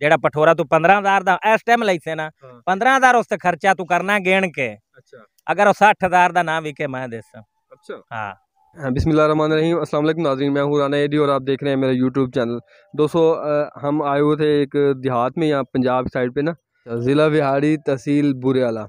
ਜਿਹੜਾ ਪਠੋਰਾ ਤੂੰ 15000 ਦਾ ਇਸ ਟਾਈਮ ਲਈ ਸੇ ਨਾ 15000 ਉਸ ਤੇ ਖਰਚਾ ਤੂੰ ਕਰਨਾ ਗੇਣ ਕੇ अगर वो हज़ार का ना विके मैं दे हाँ बिसमिल्ल रन अस्सलाम वालेकुम नाजरीन मैं हूँ राना एडी और आप देख रहे हैं मेरा यूट्यूब चैनल दोस्तों हम आए हुए थे एक देहात में यहाँ पंजाब साइड पे ना ज़िला बिहारी तहसील बुरियाला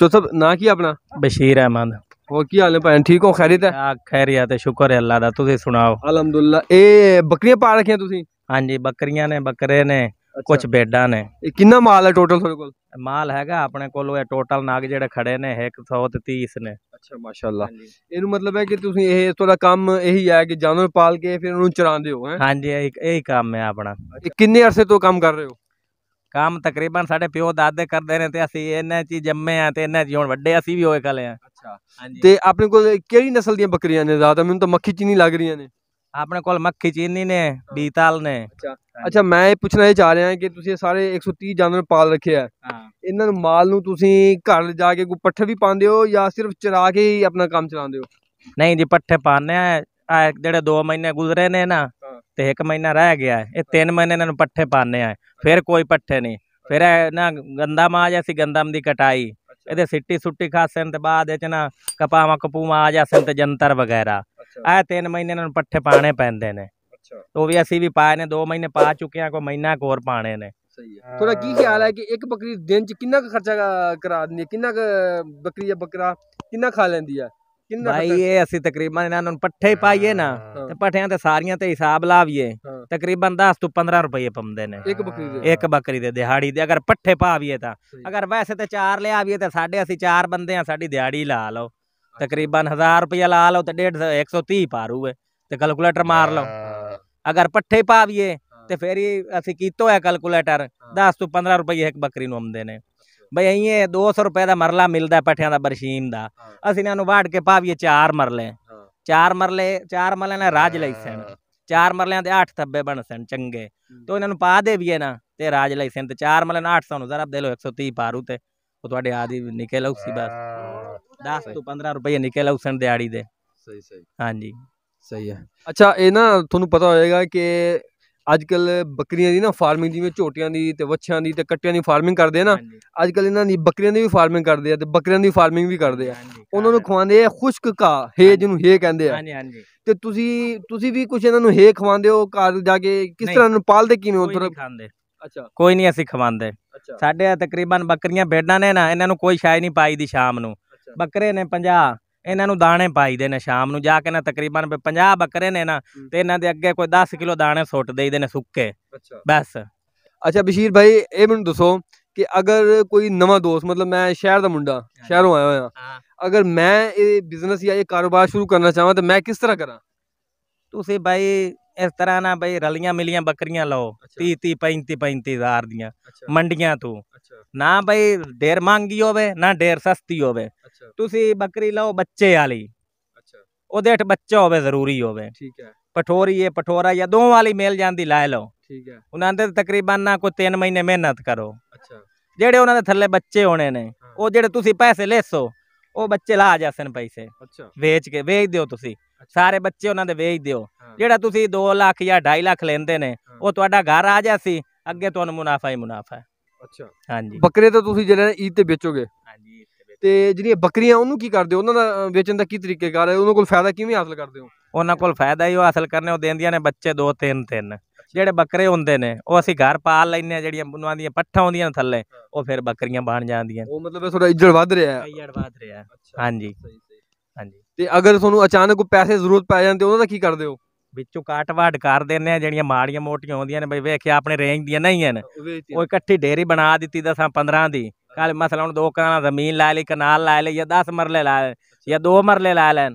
चौथा ना किया अपना बशीर अहमद ਹੋਰ ਕੀ ਹਾਲ ਨੇ ਭਾਈ ਠੀਕ ਹੋ ਖੈਰੀਤ ਹੈ ਆ ਖੈਰੀਆ ਤੇ ਸ਼ੁਕਰ ਹੈ ਅੱਲਾ ਦਾ ਤੁਸੀਂ ਸੁਣਾਓ ਅਲਹਮਦੁਲਿਲਾ ਇਹ ਬੱਕਰੀਆਂ ਪਾ ਰੱਖੀਆਂ ਤੁਸੀਂ ਹਾਂਜੀ ਬੱਕਰੀਆਂ ਨੇ ਬੱਕਰੇ ਨੇ ਕੁਝ ਬੇਡਾਂ ਨੇ ਕਿੰਨਾ ਮਾਲ ਹੈ ਟੋਟਲ ਤੁਹਾਡੇ ਕੋਲ ਮਾਲ ਹੈਗਾ ਆਪਣੇ ਕੋਲ ਉਹ ਟੋਟਲ ਨਾਗ ਜਿਹੜੇ ਖੜੇ ਨੇ 130 ਨੇ ਅੱਛਾ ਮਾਸ਼ਾਅੱਲਾ ਇਹਨੂੰ ਮਤਲਬ ਹੈ ਕਿ ਤੁਸੀਂ ਇਹ ਤੁਹਾਡਾ ਕੰਮ ਇਹੀ ਹੈ ਕਿ ਜਾਨਵਰ ਪਾਲ ਕੇ ਫਿਰ ਉਹਨੂੰ ਚਰਾਉਂਦੇ ਹੋ ਹਾਂਜੀ ਇਹ ਇਹ ਹੀ ਕੰਮ ਹੈ ਆਪਣਾ ਕਿੰਨੇ ਅਰਸੇ ਤੋਂ ਕੰਮ ਕਰ ਰਹੇ ਹੋ ਕੰਮ ਤਕਰੀਬਨ ਸਾਡੇ ਪਿਓ ਦਾਦੇ ਕਰਦੇ ਨੇ ਤੇ ਅਸੀਂ ਇਹਨਾਂ 'ਚ ਜੰਮੇ ਆ ਤੇ ਇਹਨਾਂ 'ਚ ਹੁਣ ਵੱਡੇ ਅਸੀਂ ਵੀ ਹੋਏ ਕਲੇ ਆ ਅੱਛਾ ਹਾਂਜੀ ਤੇ ਆਪਣੇ ਕੋਲ ਕਿਹੜੀ ਨਸਲ ਦੀਆਂ ਬੱਕਰੀਆਂ ਨੇ ਜ਼ਿਆਦਾ ਮੈਨੂੰ ਤਾਂ ਮੱਖੀ ਚੀਨੀ ਲੱਗ ਰਹੀਆਂ ਨੇ ਆਪਣੇ ਕੋਲ ਮੱਖੀ ਚੀਨੀ ਨੇ ਬੀਤਾਲ ਨੇ ਅੱਛਾ ਅੱਛਾ ਮੈਂ ਇਹ ਪੁੱਛਣਾ ਚਾਹ ਰਿਹਾ ਕਿ ਤੁਸੀਂ ਇਹ ਸਾਰੇ 130 ਜਾਨਵਰ ਪਾਲ ਰੱਖਿਆ ਹੈ ਇਹਨਾਂ ਨੂੰ ਮਾਲ ਨੂੰ ਤੁਸੀਂ ਘਰ ਜਾ ਕੇ ਕੋਈ ਪੱਠੇ ਵੀ ਪਾਉਂਦੇ ਹੋ ਜਾਂ ਸਿਰਫ ਚਰਾ ਕੇ ਹੀ ਆਪਣਾ ਕੰਮ ਚਲਾਉਂਦੇ ਹੋ ਨਹੀਂ ਜੀ ਪੱਠੇ ਪਾਣੇ ਆ ਜਿਹੜੇ 2 ਮਹੀਨੇ ਗੁਜ਼ਰੇ ਨੇ ਨਾ ਤੇ 1 ਮਹੀਨਾ ਰਹਿ ਗਿਆ ਹੈ। ਇਹ 3 ਮਹੀਨੇ ਇਹਨਾਂ ਨੂੰ ਪੱਠੇ ਪਾਣੇ ਆ ਫਿਰ ਕੋਈ ਪੱਠੇ ਨਹੀਂ ਫਿਰ ਇਹ ਨਾ ਗੰਦਾ ਮਾਜ ਜਾਸੀ ਗੰਦਮ ਦੀ ਕਟਾਈ ਇਹਦੇ ਸਿੱਟੀ ਸੁੱਟੀ ਖਾਸਣ ਤੇ ਬਾਅਦ ਇਹ ਚ ਨਾ ਕਪਾਵਾ ਕਪੂਮਾ ਆ ਜਾਸਣ ਤੇ ਜੰਤਰ ਵਗੈਰਾ ਆ 3 ਮਹੀਨੇ ਇਹਨਾਂ ਨੂੰ ਪੱਠੇ ਪਾਣੇ ਪੈਂਦੇ ਨੇ ਅੱਛਾ ਉਹ ਵੀ ਅਸੀਂ ਵੀ ਪਾਏ ਨੇ 2 ਮਹੀਨੇ ਪਾ ਚੁੱਕੇ ਆ ਕੋਈ ਮਹੀਨਾ ਕੋਰ ਪਾਣੇ ਨੇ ਸਹੀ ਥੋੜਾ ਤੁਹਾਡਾ ਕੀ ਖਿਆਲ ਹੈ ਕਿ ਇੱਕ ਬੱਕਰੀ ਦਿਨ ਚ ਕਿੰਨਾ ਕੁ ਖਰਚਾ ਕਰਾ ਦਿੰਦੀ ਹੈ ਕਿੰਨਾ ਕੁ ਬੱਕਰੀ ਜਾਂ ਬੱਕਰਾ ਕਿੰਨਾ ਖਾ ਲੈਂਦੀ ਹੈ ਭਾਈ ਇਹ ਅਸੀਂ ਤਕਰੀਬਨ ਇਹਨਾਂ ਨੂੰ ਪੱਠੇ ਪਾਈਏ ਨਾ ਤੇ ਪੱਠਿਆਂ ਤੇ ਸਾਰੀਆਂ ਤੇ ਹਿਸਾਬ ਲਾਵੀਏ ਤਕਰੀਬਨ 10 ਤੋਂ 15 ਰੁਪਏ ਪੰਦੇ ਨੇ ਇੱਕ ਬੱਕਰੀ ਦੇ ਇੱਕ ਬੱਕਰੀ ਦੇ ਦਿਹਾੜੀ ਦੇ ਅਗਰ ਪੱਠੇ ਪਾਵੀਏ ਤਾਂ ਅਗਰ ਵੈਸੇ ਤੇ ਚਾਰ ਲਿਆਵੀਏ ਤੇ ਸਾਡੇ ਅਸੀਂ ਚਾਰ ਬੰਦੇ ਆ ਸਾਡੀ ਦਿਹਾੜੀ ਲਾ ਲਓ ਤਕਰੀਬਨ 1000 ਰੁਪਏ ਲਾ ਲਓ ਤੇ 150 130 ਪਾਰੂ ਹੈ ਤੇ ਕੈਲਕੂਲੇਟਰ ਮਾਰ ਲਓ ਅਗਰ ਪੱਠੇ ਪਾਵੀਏ ਤੇ ਫੇਰ ਅਸੀਂ ਕੀਤਾ ਹੈ ਕੈਲਕੂਲੇਟਰ 10 ਤੋਂ 15 ਰੁਪਏ ਇੱਕ ਬੱਕਰੀ ਨੂੰ ਆਉਂਦੇ ਨੇ ਬਈ ਇਹ 200 ਰੁਪਏ ਦਾ ਮਰਲਾ ਮਿਲਦਾ ਪੱਠਿਆਂ ਦਾ ਬਰਸ਼ੀਮ ਦਾ ਅਸੀਂ ਇਹਨਾਂ ਨੂੰ ਵਾੜ ਕੇ ਪਾਵੀਏ ਚਾਰ ਮਰਲੇ ਚਾਰ ਮਰਲੇ ਚਾਰ ਮਰਲੇ ਨਾਲ ਰਾਜ ਲਈ ਸਨ ਚਾਰ ਮਰਲਿਆਂ ਦੇ 8 ਥੱਬੇ ਬਣ ਸਨ ਚੰਗੇ ਤੋ ਇਹਨਾਂ ਨੂੰ ਪਾ ਦੇ ਵੀਏ ਨਾ ਤੇ ਰਾਜ ਲਈ ਸਨ ਤੇ ਚਾਰ ਮਰਲੇ ਨਾਲ 800 ਨੂੰ ਜ਼ਰਾ ਦੇ ਲੋ 130 ਪਾਰੂ ਤੇ ਉਹ ਤੁਹਾਡੇ ਆਦੀ ਨਿਕਲ ਆਉ ਸੀ ਬਸ 10 ਤੋਂ 15 ਰੁਪਏ ਨਿਕਲ ਆਉ ਦਿਹਾੜੀ ਦੇ ਸਹੀ ਸਹੀ ਹਾਂਜੀ ਸਹੀ ਹੈ ਅੱਛਾ ਇਹ ਨਾ ਤੁਹਾਨੂੰ ਪਤਾ ਹੋਏਗਾ ਕਿ ਅੱਜ ਕੱਲ ਬੱਕਰੀਆਂ ਦੀ ਨਾ ਫਾਰਮਿੰਗ ਜਿਵੇਂ ਝੋਟੀਆਂ ਦੀ ਤੇ ਵੱਛਿਆਂ ਦੀ ਤੇ ਕੱਟਿਆਂ ਦੀ ਫਾਰਮਿੰਗ ਕਰਦੇ ਆ ਨਾ ਅੱਜ ਕੱਲ ਇਹਨਾਂ ਦੀ ਬੱਕਰੀਆਂ ਦੀ ਵੀ ਫਾਰਮਿੰਗ ਕਰਦੇ ਆ ਤੇ ਬੱਕਰੀਆਂ ਦੀ ਫਾਰਮਿੰਗ ਵੀ ਕਰਦੇ ਆ ਉਹਨਾਂ ਨੂੰ ਖਵਾਉਂਦੇ ਆ ਖੁਸ਼ਕ ਕਾ ਹੇ ਜਿਹਨੂੰ ਹੇ ਕਹਿੰਦੇ ਆ ਹਾਂਜੀ ਹਾਂਜੀ ਤੇ ਤੁਸੀਂ ਤੁਸੀਂ ਵੀ ਕੁਝ ਇਹਨਾਂ ਨੂੰ ਹੇ ਖਵਾਉਂਦੇ ਹੋ ਘਰ ਜਾ ਕੇ ਕਿਸ ਤਰ੍ਹਾਂ ਨੂੰ ਪਾਲਦੇ ਕਿਵੇਂ ਉਧਰ ਅੱਛਾ ਕੋਈ ਨਹੀਂ ਅਸੀਂ ਖਵਾਉਂਦੇ ਸਾਡੇ ਆ ਤਕਰੀਬਨ ਬੱਕਰੀਆਂ ਬੇਡਾਂ ਨੇ ਨਾ ਇਹਨਾਂ ਨੂੰ ਕੋਈ ਸ਼ਾਇ ਨਹੀਂ ਪਾਈ ਦੀ ਸ਼ਾਮ ਨੂੰ ਬੱਕਰੇ ਨੇ 50 ਇਹਨਾਂ ਨੂੰ ਦਾਣੇ ਪਾਈਦੇ ਨੇ ਸ਼ਾਮ ਨੂੰ ਜਾ ਕੇ ਨਾ ਤਕਰੀਬਨ 50 ਬੱਕਰੇ ਨੇ ਨਾ ਤੇ ਇਹਨਾਂ ਦੇ ਅੱਗੇ ਕੋਈ 10 ਕਿਲੋ ਦਾਣੇ ਸੁੱਟ ਦੇਈਦੇ ਨੇ ਸੁੱਕੇ ਅੱਛਾ ਬਸ ਅੱਛਾ ਬਸ਼ੀਰ ਭਾਈ ਇਹ ਮੈਨੂੰ ਦੱਸੋ ਕਿ ਅਗਰ ਕੋਈ ਨਵਾਂ ਦੋਸਤ ਮਤਲਬ ਮੈਂ ਸ਼ਹਿਰ ਦਾ ਮੁੰਡਾ ਸ਼ਹਿਰੋਂ ਆਇਆ ਹਾਂ ਅਗਰ ਮੈਂ ਇਹ ਬਿਜ਼ਨਸ ਜਾਂ ਇਹ ਕਾਰੋਬਾਰ ਸ਼ੁਰੂ ਕਰਨਾ ਚਾਹਾਂ ਤਾਂ ਮੈਂ ਕਿਸ ਤਰ੍ਹਾਂ ਕਰਾਂ ਤੁਸੀਂ ਭਾਈ ਇਸ ਤਰ੍ਹਾਂ ਨਾ ਬਈ ਰਲੀਆਂ ਮਿਲੀਆਂ ਬੱਕਰੀਆਂ ਲਓ 30 30 35 ਹਜ਼ਾਰ ਦੀਆਂ ਮੰਡੀਆਂ ਤੋਂ ਨਾ ਬਈ ਢੇਰ ਮੰਗੀ ਹੋਵੇ ਨਾ ਢੇਰ ਸਸਤੀ ਹੋਵੇ ਤੁਸੀਂ ਬੱਕਰੀ ਲਓ ਬੱਚੇ ਵਾਲੀ ਉਹਦੇ ਹਟ ਬੱਚਾ ਹੋਵੇ ਜ਼ਰੂਰੀ ਹੋਵੇ ਠੀਕ ਹੈ ਪਠੋਰੀ ਇਹ ਪਠੋਰਾ ਜਾਂ ਦੋ ਵਾਲੀ ਮਿਲ ਜਾਂਦੀ ਲੈ ਲਓ ਠੀਕ ਹੈ ਉਹਨਾਂ ਦੇ ਤਕਰੀਬਨ ਨਾ ਕੋ 3 ਮਹੀਨੇ ਮਿਹਨਤ ਕਰੋ ਅੱਛਾ ਜਿਹੜੇ ਉਹਨਾਂ ਦੇ ਥੱਲੇ ਬੱਚੇ ਹੋਣੇ ਨੇ ਉਹ ਜਿਹੜੇ ਤੁਸੀਂ ਪੈਸੇ ਲੈਸੋ ਉਹ ਬੱਚੇ ਲਾ ਜਾਸਨ ਪੈਸੇ ਅੱਛਾ ਵੇਚ ਕੇ ਵੇਚ ਦਿਓ ਤੁਸੀਂ ਸਾਰੇ ਬੱਚੇ ਉਹਨਾਂ ਦੇ ਵੇਚ ਦਿਓ ਜਿਹੜਾ ਤੁਸੀਂ 2 ਲੱਖ ਜਾਂ 2.5 ਲੱਖ ਲੈਂਦੇ ਨੇ ਉਹ ਤੁਹਾਡਾ ਘਰ ਆ ਜਾ ਸੀ ਅੱਗੇ ਤੁਹਾਨੂੰ ਮੁਨਾਫਾ ਹੀ ਮੁਨਾਫਾ ਅੱਛਾ ਹਾਂਜੀ ਬੱਕਰੇ ਤਾਂ ਤੁਸੀਂ ਜਿਹੜੇ ਈਦ ਤੇ ਵੇਚੋਗੇ ਹਾਂਜੀ ਤੇ ਜਿਹੜੀਆਂ ਬੱਕਰੀਆਂ ਉਹਨੂੰ ਕੀ ਕਰਦੇ ਹੋ ਉਹਨਾਂ ਦਾ ਵੇਚਣ ਦਾ ਕੀ ਕਰ ਹੈ ਉਹਨਾਂ ਕੋਲ ਫਾਇਦਾ ਕਿਵੇਂ ਹਾਸਲ ਕਰਦੇ ਹੋ ਉਹਨਾਂ ਕੋਲ ਫਾਇਦਾ ਹੀ ਉਹ ਹਾਸਲ ਕਰਨੇ ਉਹ ਦਿੰਦੀਆਂ ਨੇ ਬੱਚੇ 2 3 3 ਜਿਹੜੇ ਬੱਕਰੇ ਹੁੰਦੇ ਨੇ ਉਹ ਅਸੀਂ ਘਰ ਪਾਲ ਲੈਨੇ ਆ ਜਿਹੜੀਆਂ ਉਹਨਾਂ ਦੀਆਂ ਪੱਠਾਂ ਹੁੰਦੀਆਂ ਥੱਲੇ ਉਹ ਫਿਰ ਬੱਕਰੀਆਂ ਬਣ ਜਾਂਦੀਆਂ ਉਹ ਮਤਲਬ ਥੋੜਾ ਇੱਜੜ ਵੱਧ ਰਿਹਾ ਹੈ ਇੱਜੜ ਵੱਧ ਰਿਹਾ ਹੈ ਹਾਂਜੀ ਹਾਂਜੀ ਤੇ ਅਗਰ ਤੁਹਾਨੂੰ ਅਚਾਨਕ ਕੋਈ ਪੈਸੇ ਜ਼ਰੂਰਤ ਪੈ ਜਾਂਦੇ ਉਹਨਾਂ ਦਾ ਕੀ ਕਰਦੇ ਹੋ ਵਿੱਚੋਂ ਕਾਟਵਾਟ ਕਰ ਦਿੰਨੇ ਆ ਜਿਹੜੀਆਂ ਮਾੜੀਆਂ ਮੋਟੀਆਂ ਆਉਂਦੀਆਂ ਨੇ ਬਈ ਵੇਖਿਆ ਆਪਣੇ ਰੇਂਜ ਦੀਆਂ ਨਹੀਂ ਹਨ ਉਹ ਇਕੱਠੀ ਡੇਰੀ ਬਣਾ ਦਿੱਤੀ ਦਸਾਂ 15 ਦੀ ਕੱਲ ਮਸਲਾ ਹੁਣ ਦੋ ਕਨਾਲਾਂ ਜ਼ਮੀਨ ਲੈ ਲਈ ਕਨਾਲ ਲੈ ਲਈ ਜਾਂ 10 ਮਰਲੇ ਲੈ ਜਾਂ ਦੋ ਮਰਲੇ ਲੈ ਲੈਣ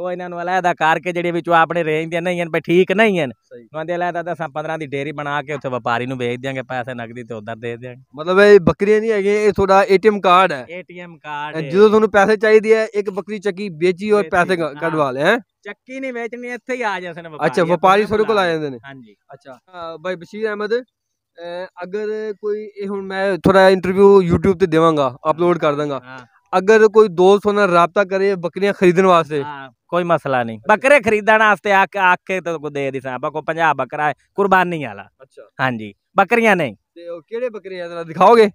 ਉਹ ਇਹਨਾਂ ਨੂੰ ਅਲੱਗ ਕਰਕੇ ਜਿਹੜੇ ਵਿੱਚੋਂ ਆਪਣੇ ਰੇਂਜ ਦੇ ਨਹੀਂ ਹਨ ਬਈ ਠੀਕ ਨਹੀਂ ਹਨ ਉਹਦੇ ਅਲੱਗ ਤਾਂ ਸਾਂ 15 ਦੀ ਡੇਰੀ ਬਣਾ ਕੇ ਉੱਥੇ ਵਪਾਰੀ ਨੂੰ ਵੇਚ ਦਿਆਂਗੇ ਪੈਸੇ ਨਗਦੀ ਤੇ ਉਧਰ ਦੇ ਦਿਆਂਗੇ ਮਤਲਬ ਇਹ ਬੱਕਰੀਆਂ ਨਹੀਂ ਹੈਗੀਆਂ ਇਹ ਤੁਹਾਡਾ ਏਟੀਐਮ ਕਾਰਡ ਹੈ ਏਟੀਐਮ ਕਾਰਡ ਜਦੋਂ ਤੁਹਾਨੂੰ ਪੈਸੇ ਚਾਹੀਦੇ ਆ ਇੱਕ ਬੱਕਰੀ ਚੱਕੀ ਵੇਚੀ ਔਰ ਪੈਸੇ ਕਢਵਾ ਲਿਆ ਚੱਕੀ ਨਹੀਂ ਵੇਚਣੀ ਇੱਥੇ ਹੀ ਆ ਜਾਂਦੇ ਨੇ ਵਪਾਰੀ ਅੱਛਾ ਵਪਾਰੀ ਤੁਹਾਡੇ ਕੋਲ ਆ ਜਾਂਦੇ ਨੇ ਹਾਂਜੀ ਅੱਛਾ ਬਾਈ ਬਸ਼ੀਰ ਅਹਿਮਦ ਅਗਰ ਕੋਈ ਇਹ ਹੁਣ ਮੈਂ ਥੋੜਾ ਇੰਟਰਵਿਊ YouTube ਤੇ ਦੇਵਾਂਗਾ ਅਪਲੋਡ ਕਰ ਦਾਂਗਾ ਅਗਰ ਕੋਈ ਦੋਸਤ ਉਹਨਾਂ ਨਾਲ ਰਾਬਤਾ ਕਰੇ ਬੱਕਰੀਆਂ ਖਰੀਦਣ ਵਾਸਤੇ ਕੋਈ ਮਸਲਾ ਨਹੀਂ ਬੱਕਰੇ ਖਰੀਦਣ ਵਾਸਤੇ ਆ ਕੇ ਆ ਕੇ ਤਾਂ ਕੋ ਦੇ ਦਿਸਾਂ ਆਪਾਂ ਕੋ ਪੰਜਾਬ ਬੱਕਰਾ ਕੁਰਬਾਨੀ ਵਾਲਾ ਅੱਛਾ ਹਾਂਜੀ ਬੱਕਰੀਆਂ ਨਹੀਂ ਤੇ ਉਹ ਕਿਹੜੇ ਬੱਕਰੇ ਆ ਜਰਾ ਦਿਖਾਓਗੇ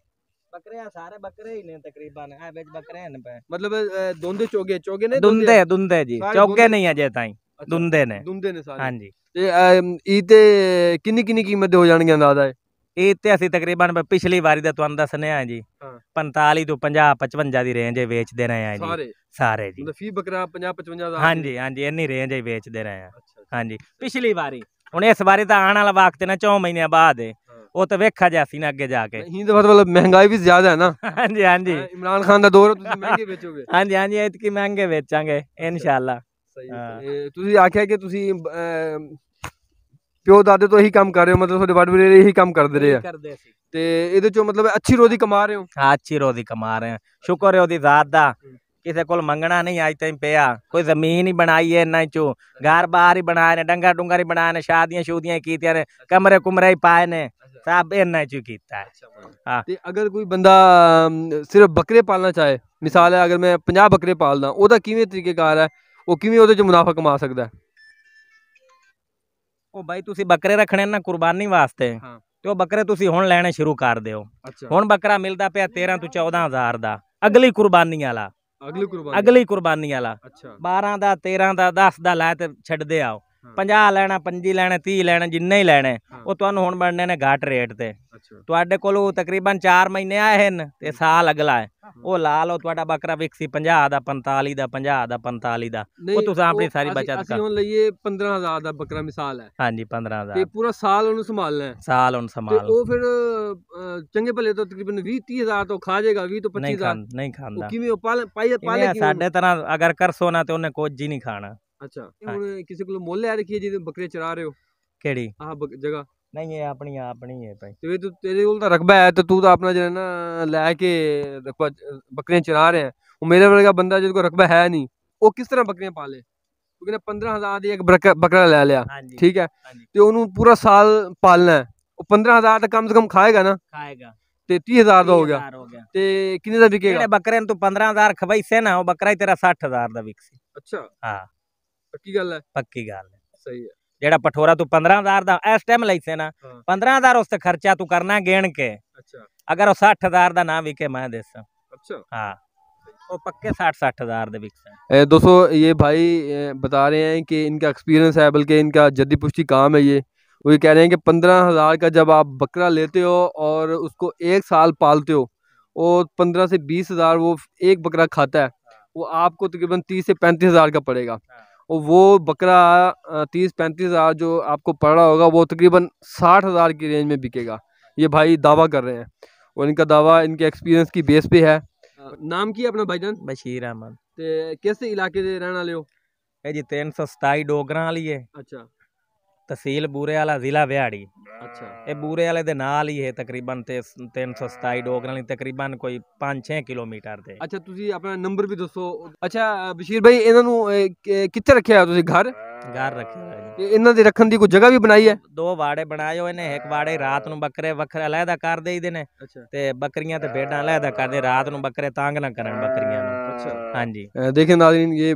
ਬੱਕਰੇ ਆ ਸਾਰੇ ਬੱਕਰੇ ਹੀ ਨੇ ਤਕਰੀਬਨ ਆ ਵਿੱਚ ਬੱਕਰੇ ਹਨ ਪਏ ਮਤਲਬ ਦੁੰਦੇ ਚੋਗੇ ਚੋਗੇ ਨੇ ਦੁੰਦੇ ਦੁੰਦੇ ਜੀ ਚੋਗੇ ਨਹੀਂ ਅਜੇ ਤਾਈਂ ਦੁੰਦੇ ਨੇ ਦੁੰਦੇ ਨੇ ਸਾਰੇ ਹਾਂਜੀ ਤੇ ਈ ਤੇ ਕਿੰਨੀ ਕਿੰਨੀ ਕੀਮਤ ਦੇ ਹੋ ਜਾਣਗੇ ਅੰਦਾਜ਼ਾ ਇਹ ਤੇ ਅਸੀਂ ਤਕਰੀਬਨ ਪਿਛਲੀ ਵਾਰੀ ਦਾ ਤੁਹਾਨੂੰ ਦੱਸਨੇ ਆ ਜੀ 45 ਤੋਂ 50 55 ਦੀ ਰੇਂਜ ਵੇਚਦੇ ਰਹੇ ਆ ਜੀ ਸਾਰੇ ਜੀ ਮਤਲਬ ਫੀ ਬਕਰਾ 50 55 ਦਾ ਹਾਂਜੀ ਹਾਂਜੀ ਇੰਨੀ ਰੇਂਜ ਹੀ ਵੇਚਦੇ ਰਹੇ ਆ ਹਾਂਜੀ ਪਿਛਲੀ ਵਾਰੀ ਹੁਣ ਇਸ ਵਾਰੀ ਤਾਂ ਆਉਣ ਵਾਲਾ ਵਕਤ ਨਾ 4 ਮਹੀਨੇ ਬਾਅਦ ਹੈ ਉਹ ਤਾਂ ਵੇਖਾ ਜਾ ਸੀ ਨਾ ਅੱਗੇ ਜਾ ਕੇ ਹਿੰਦ ਮਤਲਬ ਮਹਿੰਗਾਈ ਵੀ ਜ਼ਿਆਦਾ ਹੈ ਨਾ ਹਾਂਜੀ ਹਾਂਜੀ ਇਮਰਾਨ ਖਾਨ ਦਾ ਦੌਰ ਤੁਸੀਂ ਮਹਿੰਗੇ ਵੇਚੋਗੇ ਹਾਂਜੀ ਹਾਂਜੀ ਇਤਕੀ ਮਹਿੰਗੇ ਵੇਚਾਂਗੇ ਇਨਸ਼ਾਅੱਲਾ ਸਹੀ ਤੁਸੀਂ ਆਖਿਆ ਕਿ ਤੁਸੀਂ ਪਿਓ ਦਾਦੇ ਤੋਂ ਇਹੀ ਕੰਮ ਕਰ ਰਹੇ ਹੋ ਮਤਲਬ ਤੁਹਾਡੇ ਵੀਰੇ ਇਹੀ ਕੰਮ ਕਰਦੇ ਰਹੇ ਆ ਤੇ ਇਹਦੇ ਚੋਂ ਮਤਲਬ ਅੱਛੀ ਰੋਜ਼ੀ ਕਮਾ ਰਹੇ ਹੋ ਹਾਂ ਅੱਛੀ ਰੋਜ਼ੀ ਕਮਾ ਰਹੇ ਹਾਂ ਸ਼ੁਕਰ ਹੈ ਉਹਦੀ ਜ਼ਾਤ ਦਾ ਕਿਸੇ ਕੋਲ ਮੰਗਣਾ ਨਹੀਂ ਅੱਜ ਤਾਈਂ ਪਿਆ ਕੋਈ ਜ਼ਮੀਨ ਹੀ ਬਣਾਈ ਐ ਇੰਨਾ ਚੋਂ ਘਰ ਬਾਹਰ ਹੀ ਬਣਾਏ ਨੇ ਡੰਗਾ ਡੁੰਗਾ ਹੀ ਬਣਾਏ ਨੇ ਸ਼ਾਦੀਆਂ ਸ਼ੂਦੀਆਂ ਕੀਤੀਆਂ ਨੇ ਕਮਰੇ ਕੁਮਰੇ ਹੀ ਪਾਏ ਨੇ ਸਭ ਇੰਨਾ ਚੋਂ ਕੀਤਾ ਹੈ ਹਾਂ ਤੇ ਅਗਰ ਕੋਈ ਬੰਦਾ ਸਿਰਫ ਬੱਕਰੇ ਪਾਲਣਾ ਚਾਹੇ ਮਿਸਾਲ ਹੈ ਅਗਰ ਮੈਂ 50 ਬੱਕਰੇ ਪਾਲਦਾ ਉਹਦਾ ਕਿਵੇਂ ਤਰੀਕੇਕਾਰ ਹੈ ਉਹ ਕਿਵੇਂ ਉਹਦੇ ਚ ਮੁਨਾਫਾ ਕਮਾ ਸਕਦਾ ਹੈ ਉਹ ਬਾਈ ਤੁਸੀਂ ਬੱਕਰੇ ਰੱਖਣੇ ਨਾ ਕੁਰਬਾਨੀ ਵਾਸਤੇ ਹਾਂ ਤੇ ਉਹ ਬੱਕਰੇ ਤੁਸੀਂ ਹੁਣ ਲੈਣੇ ਸ਼ੁਰੂ ਕਰ ਦਿਓ ਹੁਣ ਬੱਕਰਾ ਮਿਲਦਾ ਪਿਆ 13 ਤੋਂ 14000 ਦਾ ਅਗਲੀ ਕੁਰਬਾਨੀ ਵਾਲਾ ਅਗਲੀ ਕੁਰਬਾਨੀ ਅਗਲੀ ਕੁਰਬਾਨੀ ਵਾਲਾ 12 ਦਾ 13 ਦਾ 10 ਦਾ ਲੈ ਤੇ ਛੱਡਦੇ ਆਓ 50 ਲੈਣਾ 25 ਲੈਣਾ 30 ਲੈਣਾ ਜਿੰਨੇ ਹੀ ਲੈਣੇ ਉਹ ਤੁਹਾਨੂੰ ਹੁਣ ਬਣਨੇ ਨੇ ਘਾਟ ਰੇਟ ਤੇ ਤੁਹਾਡੇ ਕੋਲ ਤਕਰੀਬਨ 4 ਮਹੀਨੇ ਆਏ ਹਨ ਤੇ ਸਾਲ ਅਗਲਾ ਹੈ ਉਹ ਲਾ ਲਓ ਤੁਹਾਡਾ ਬੱਕਰਾ ਵਿਕਸੀ 50 ਦਾ 45 ਦਾ 50 ਦਾ 45 ਦਾ ਉਹ ਤੁਸੀਂ ਆਪਣੀ ਸਾਰੀ ਬਚਤ ਕਰ ਅਸੀਂ ਲਈਏ 15000 ਦਾ ਬੱਕਰਾ ਮਿਸਾਲ ਹੈ ਹਾਂਜੀ 15000 ਤੇ ਪੂਰਾ ਸਾਲ ਉਹਨੂੰ ਸੰਭਾਲਣਾ ਹੈ ਸਾਲ ਉਹਨੂੰ ਸੰਭਾਲ ਉਹ ਫਿਰ ਚੰਗੇ ਭਲੇ ਤੋਂ ਤਕਰੀਬਨ 20 30000 ਤੋਂ ਖਾ ਜਾਏਗਾ 20 ਤੋਂ 25000 ਨਹੀਂ ਖਾਂਦਾ ਕਿਵੇਂ ਉਹ ਪਾਲੇ ਪਾਲੇ ਸਾਡੇ ਤਰ੍ਹਾਂ ਅਗਰ ਕਰਸੋ ਨਾ ਤੇ ਉਹਨੇ ਕੁਝ ਹੀ ਨਹੀਂ ਖਾਣਾ ਅੱਛਾ ਤੇ ਹੁਣ ਕਿਸੇ ਕੋਲ ਮੁੱਲ ਆ ਰੱਖੀ ਹੈ ਜਿਹਦੇ ਬੱਕਰੇ ਚਰਾ ਰਹੇ ਹੋ ਕਿਹੜੀ ਆਹ ਬਕ- ਜਗ੍ਹਾ ਨਹੀਂ ਇਹ ਆਪਣੀ ਆਪਣੀ ਹੈ ਭਾਈ ਤੇ ਤੂੰ ਤੇਰੇ ਕੋਲ ਤਾਂ ਰਕਬਾ ਹੈ ਤੇ ਤੂੰ ਤਾਂ ਆਪਣਾ ਜਿਹੜਾ ਨਾ ਲੈ ਕੇ ਦੇਖੋ ਬੱਕਰੀਆਂ ਚਰਾ ਰਿਹਾ ਹੈ ਉਹ ਮੇਰੇ ਵਰਗਾ ਬੰਦਾ ਜਿਹਦੇ ਕੋਲ ਰਕਬਾ ਹੈ ਨਹੀਂ ਉਹ ਕਿਸ ਤਰ੍ਹਾਂ ਬੱਕਰੀਆਂ ਪਾਲੇ ਉਹ ਕਹਿੰਦਾ 15000 ਦੀ ਇੱਕ ਬੱਕਰਾ ਲੈ ਲਿਆ ਠੀਕ ਹੈ ਤੇ ਉਹਨੂੰ ਪੂਰਾ ਸਾਲ ਪਾਲਣਾ ਉਹ 15000 ਤਾਂ ਕਮ ਸੇ ਕਮ ਖਾਏਗਾ ਨਾ ਖਾਏਗਾ ਤੇ 30000 ਦਾ ਹੋ ਗਿਆ ਤੇ ਕਿੰਨੇ ਦਾ ਵਿਕੇਗਾ ਜਿਹੜੇ ਬੱਕਰੇ ਨੂੰ ਤੂੰ 15000 ਖਵਾਈ ਸੇ ਨਾ ਉਹ ਬੱਕਰਾ ਹੀ ਤੇਰਾ 60000 ਦਾ ਵਿਕਸੀ ਅੱਛਾ ਹਾਂ ਪੱਕੀ ਗੱਲ ਹੈ ਪੱਕੀ ਗੱਲ ਹੈ ਸਹੀ ਹੈ ਜਿਹੜਾ ਪਠੋਰਾ ਤੂੰ 15000 ਦਾ ਇਸ ਟਾਈਮ ਲਈ ਸੇ ਨਾ 15000 ਉਸ ਤੇ ਖਰਚਾ ਤੂੰ ਕਰਨਾ ਗੇਣ ਕੇ ਅੱਛਾ ਅਗਰ 60000 ਦਾ ਨਾ ਵਿਕੇ ਮੈਂ ਦੇਸਾਂ अच्छा हाँ तो पक्के साठ साठ हज़ार दे दोस्तों ये भाई बता रहे हैं कि इनका एक्सपीरियंस है बल्कि इनका जद्दी पुष्टि काम है ये वो ये कह रहे हैं कि पंद्रह हज़ार का जब आप बकरा लेते हो और उसको एक साल पालते हो और पंद्रह से बीस हज़ार वो एक बकरा खाता है हाँ। वो आपको तकरीबन तीस से पैंतीस हज़ार का पड़ेगा हाँ। और वो बकरा तीस पैंतीस हज़ार जो आपको पड़ रहा होगा वो तकरीबन साठ हज़ार की रेंज में बिकेगा ये भाई दावा कर रहे हैं और इनका दावा इनके एक्सपीरियंस की बेस पे है हाँ। नाम की अपना भाईजान बशीर अहमद कैसे इलाके रहने वाले हो जी तीन सौ सताई डोगरा वाली है अच्छा ਤਹਿਸੀਲ ਬੂਰੇ ਵਾਲਾ ਜ਼ਿਲ੍ਹਾ ਵਿਹਾੜੀ ਅੱਛਾ ਇਹ ਬੂਰੇ ਵਾਲੇ ਦੇ ਨਾਲ ਹੀ ਹੈ ਤਕਰੀਬਨ ਤੇ 327 ਡੋਗਰਾਂ ਲਈ ਤਕਰੀਬਨ ਕੋਈ 5-6 ਕਿਲੋਮੀਟਰ ਦੇ ਅੱਛਾ ਤੁਸੀਂ ਆਪਣਾ ਨੰਬਰ ਵੀ ਦੱਸੋ ਅੱਛਾ ਬਸ਼ੀਰ ਭਾਈ ਇਹਨਾਂ ਨੂੰ ਕਿੱਥੇ ਰੱਖਿਆ ਹੋਇਆ ਤੁਸੀਂ ਘਰ ਘਰ ਰੱਖਿਆ ਹੋਇਆ ਜੀ। ਇਹਨਾਂ ਦੇ ਰੱਖਣ ਦੀ ਕੋਈ ਜਗ੍ਹਾ ਵੀ ਬਣਾਈ ਹੈ ਦੋ ਵਾੜੇ ਬਣਾਏ ਹੋਏ ਨੇ ਇੱਕ ਵਾੜੇ ਰਾਤ ਨੂੰ ਬੱਕਰੇ ਵੱਖਰੇ ਅਲੱਗਾ ਕਰ ਦੇਈਦੇ ਨੇ ਤੇ ਬੱਕਰੀਆਂ ਤੇ ਭੇਡਾਂ ਅਲੱਗਾ ਕਰਦੇ ਰਾਤ ਨੂੰ ਬੱਕਰੇ ਤਾਂਗ ਨਾ ਕਰਨ ਬੱਕਰੀਆਂ ਨੂੰ ਅੱਛਾ ਹਾਂਜੀ ਦੇਖੇ ਨਾਜ਼ਰੀਨ ਇਹ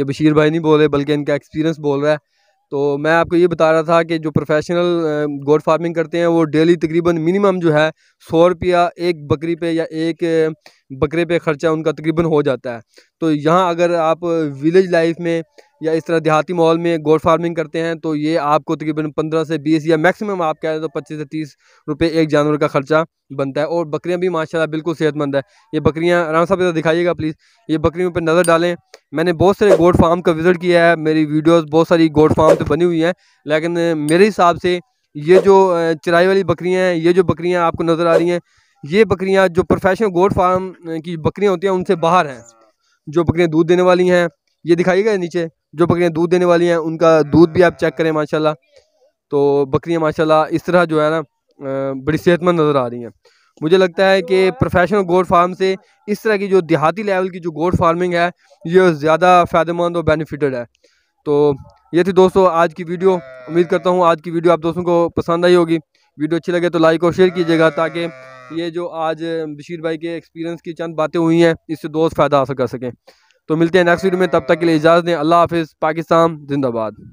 ਇਹ ਬਸ਼ੀਰ ਭਾਈ ਨਹੀਂ ਬੋਲੇ ਬਲਕਿ रहे बल्कि इनका एक्सपीरियंस बोल रहा तो मैं आपको ये बता रहा था कि जो प्रोफेशनल गोड फार्मिंग करते हैं वो डेली तकरीबन मिनिमम जो है सौ रुपया एक बकरी पे या एक बकरे पे ख़र्चा उनका तकरीबन हो जाता है तो यहाँ अगर आप विलेज लाइफ में या इस तरह देहाती माहौल में गोड फार्मिंग करते हैं तो ये आपको तकरीबन पंद्रह से बीस या मैक्सिमम आप कह रहे तो पच्चीस से तीस रुपये एक जानवर का खर्चा बनता है और बकरियां भी माशाल्लाह बिल्कुल सेहतमंद है ये बकरियां आराम साहब दिखाइएगा प्लीज़ ये बकरियों पर नज़र डालें मैंने बहुत सारे गोट फार्म का विज़िट किया है मेरी वीडियोज बहुत सारी गोड फार्म तो बनी हुई हैं लेकिन मेरे हिसाब से ये जो चराई वाली बकरियाँ हैं ये जो बकरियाँ आपको नज़र आ रही हैं ये बकरियाँ जो प्रोफेशनल गोड फार्म की बकरियाँ होती हैं उनसे बाहर हैं जो बकरियाँ दूध देने वाली हैं ये दिखाइएगा नीचे जो बकरियाँ दूध देने वाली हैं उनका दूध भी आप चेक करें माशाला तो बकरियाँ माशाला इस तरह जो है ना बड़ी सेहतमंद नज़र आ रही हैं मुझे लगता है कि प्रोफेशनल गोड फार्म से इस तरह की जो देहाती लेवल की जो गोड फार्मिंग है ये ज़्यादा फ़ायदेमंद और बेनिफिटेड है तो ये थी दोस्तों आज की वीडियो उम्मीद करता हूँ आज की वीडियो आप दोस्तों को पसंद आई होगी वीडियो अच्छी लगे तो लाइक और शेयर कीजिएगा ताकि ये जो आज बशीर भाई के एक्सपीरियंस की चंद बातें हुई हैं इससे दोस्त फ़ायदा हासिल कर सकें तो मिलते हैं नेक्स्ट वीडियो में तब तक के लिए इजाज़त दें अल्लाह हाफिज़ पाकिस्तान जिंदाबाद